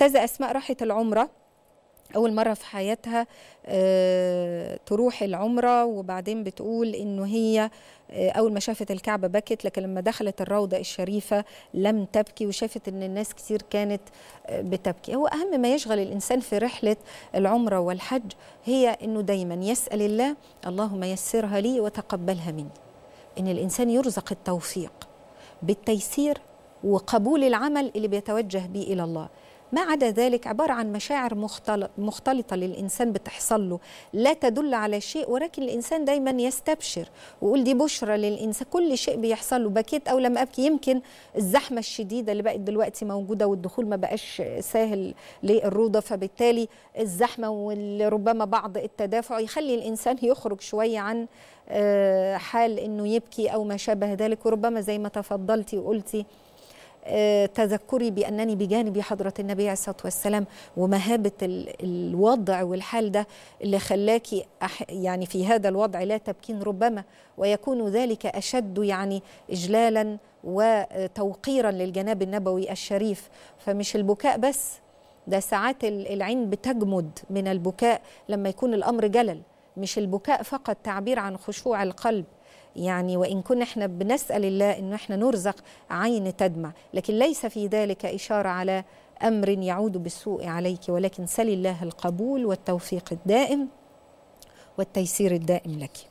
أستاذة أسماء راحت العمرة أول مرة في حياتها آه، تروح العمرة وبعدين بتقول إنه هي آه، أول ما شافت الكعبة بكت لكن لما دخلت الروضة الشريفة لم تبكي وشافت إن الناس كتير كانت آه، بتبكي هو أهم ما يشغل الإنسان في رحلة العمرة والحج هي إنه دايما يسأل الله اللهم يسرها لي وتقبلها مني إن الإنسان يرزق التوفيق بالتيسير وقبول العمل اللي بيتوجه به إلى الله ما عدا ذلك عبارة عن مشاعر مختلطة للإنسان بتحصل له لا تدل على شيء ولكن الإنسان دايما يستبشر ويقول دي بشرة للإنسان كل شيء بيحصل له بكيت أو لم أبكي يمكن الزحمة الشديدة اللي بقت دلوقتي موجودة والدخول ما بقاش سهل للروضة فبالتالي الزحمة وربما بعض التدافع يخلي الإنسان يخرج شوية عن آه، حال انه يبكي او ما شابه ذلك وربما زي ما تفضلتي وقلتي آه، تذكري بأنني بجانب حضرة النبي عليه الصلاة والسلام ومهابة الوضع والحال ده اللي خلاكي يعني في هذا الوضع لا تبكين ربما ويكون ذلك أشد يعني إجلالا وتوقيرا للجناب النبوي الشريف فمش البكاء بس ده ساعات العين بتجمد من البكاء لما يكون الأمر جلل مش البكاء فقط تعبير عن خشوع القلب يعني وإن كنا إحنا بنسأل الله إن إحنا نرزق عين تدمع لكن ليس في ذلك إشارة على أمر يعود بالسوء عليك ولكن سل الله القبول والتوفيق الدائم والتيسير الدائم لك